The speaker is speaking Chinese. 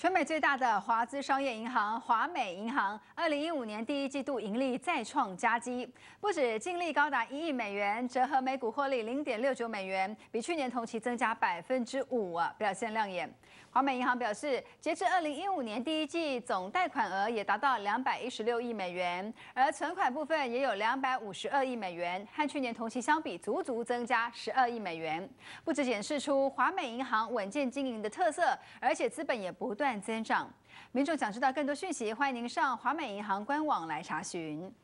全美最大的华资商业银行华美银行，二零一五年第一季度盈利再创佳绩，不止净利高达一亿美元，折合每股获利零点六九美元，比去年同期增加百分之五啊，表现亮眼。华美银行表示，截至二零一五年第一季，总贷款额也达到两百一十六亿美元，而存款部分也有两百五十二亿美元，和去年同期相比，足足增加十二亿美元。不止显示出华美银行稳健经营的特色，而且资本也不断增长。民众想知道更多讯息，欢迎您上华美银行官网来查询。